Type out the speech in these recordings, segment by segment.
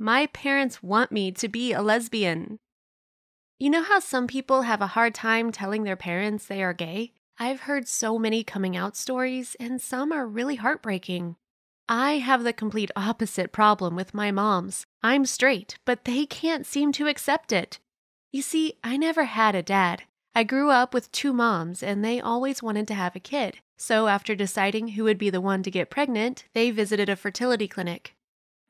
My parents want me to be a lesbian. You know how some people have a hard time telling their parents they are gay? I've heard so many coming out stories, and some are really heartbreaking. I have the complete opposite problem with my moms. I'm straight, but they can't seem to accept it. You see, I never had a dad. I grew up with two moms, and they always wanted to have a kid. So, after deciding who would be the one to get pregnant, they visited a fertility clinic.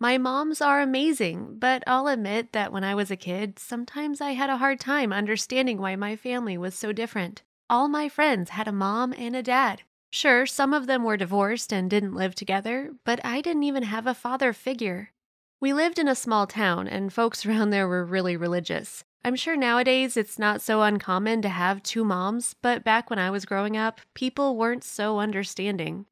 My moms are amazing, but I'll admit that when I was a kid, sometimes I had a hard time understanding why my family was so different. All my friends had a mom and a dad. Sure, some of them were divorced and didn't live together, but I didn't even have a father figure. We lived in a small town, and folks around there were really religious. I'm sure nowadays it's not so uncommon to have two moms, but back when I was growing up, people weren't so understanding.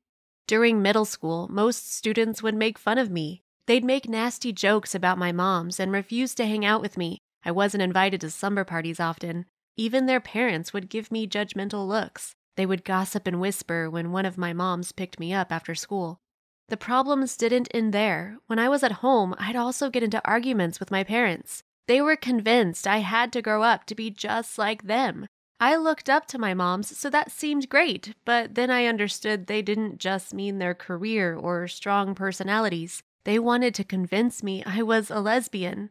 During middle school, most students would make fun of me. They'd make nasty jokes about my mom's and refuse to hang out with me. I wasn't invited to slumber parties often. Even their parents would give me judgmental looks. They would gossip and whisper when one of my moms picked me up after school. The problems didn't end there. When I was at home, I'd also get into arguments with my parents. They were convinced I had to grow up to be just like them. I looked up to my moms, so that seemed great, but then I understood they didn't just mean their career or strong personalities. They wanted to convince me I was a lesbian.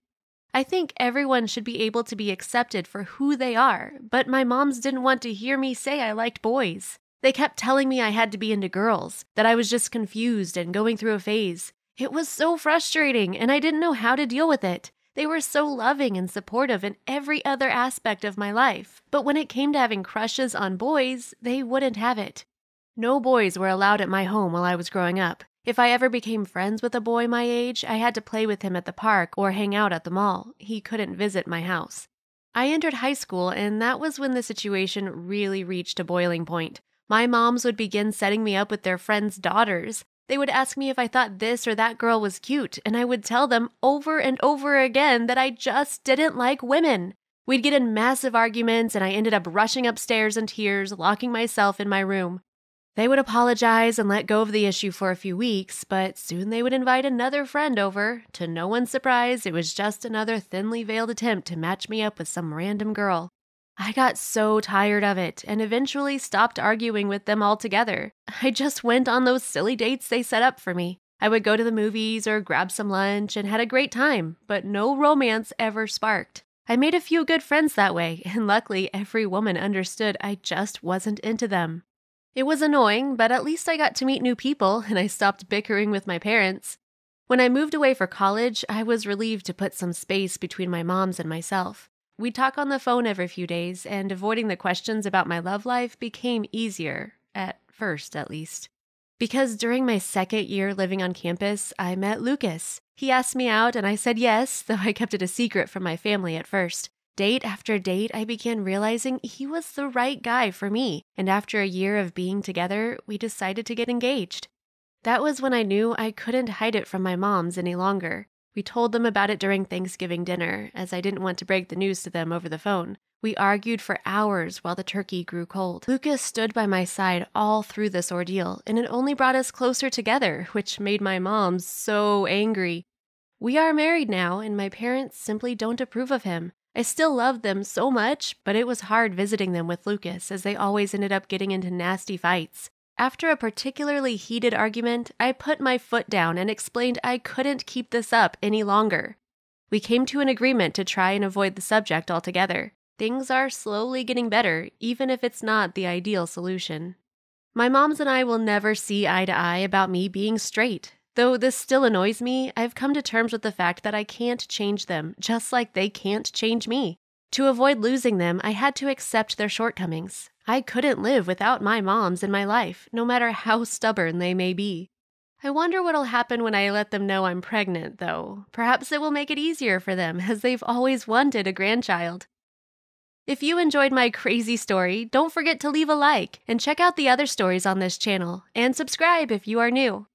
I think everyone should be able to be accepted for who they are, but my moms didn't want to hear me say I liked boys. They kept telling me I had to be into girls, that I was just confused and going through a phase. It was so frustrating, and I didn't know how to deal with it. They were so loving and supportive in every other aspect of my life. But when it came to having crushes on boys, they wouldn't have it. No boys were allowed at my home while I was growing up. If I ever became friends with a boy my age, I had to play with him at the park or hang out at the mall. He couldn't visit my house. I entered high school, and that was when the situation really reached a boiling point. My moms would begin setting me up with their friends' daughters. They would ask me if I thought this or that girl was cute, and I would tell them over and over again that I just didn't like women. We'd get in massive arguments, and I ended up rushing upstairs in tears, locking myself in my room. They would apologize and let go of the issue for a few weeks, but soon they would invite another friend over. To no one's surprise, it was just another thinly veiled attempt to match me up with some random girl. I got so tired of it and eventually stopped arguing with them altogether. I just went on those silly dates they set up for me. I would go to the movies or grab some lunch and had a great time, but no romance ever sparked. I made a few good friends that way, and luckily every woman understood I just wasn't into them. It was annoying, but at least I got to meet new people and I stopped bickering with my parents. When I moved away for college, I was relieved to put some space between my mom's and myself. We'd talk on the phone every few days, and avoiding the questions about my love life became easier, at first at least. Because during my second year living on campus, I met Lucas. He asked me out, and I said yes, though I kept it a secret from my family at first. Date after date, I began realizing he was the right guy for me, and after a year of being together, we decided to get engaged. That was when I knew I couldn't hide it from my moms any longer. We told them about it during Thanksgiving dinner, as I didn't want to break the news to them over the phone. We argued for hours while the turkey grew cold. Lucas stood by my side all through this ordeal, and it only brought us closer together, which made my moms so angry. We are married now, and my parents simply don't approve of him. I still loved them so much, but it was hard visiting them with Lucas, as they always ended up getting into nasty fights. After a particularly heated argument, I put my foot down and explained I couldn't keep this up any longer. We came to an agreement to try and avoid the subject altogether. Things are slowly getting better, even if it's not the ideal solution. My moms and I will never see eye to eye about me being straight. Though this still annoys me, I've come to terms with the fact that I can't change them, just like they can't change me. To avoid losing them, I had to accept their shortcomings. I couldn't live without my moms in my life, no matter how stubborn they may be. I wonder what'll happen when I let them know I'm pregnant, though. Perhaps it will make it easier for them, as they've always wanted a grandchild. If you enjoyed my crazy story, don't forget to leave a like and check out the other stories on this channel, and subscribe if you are new.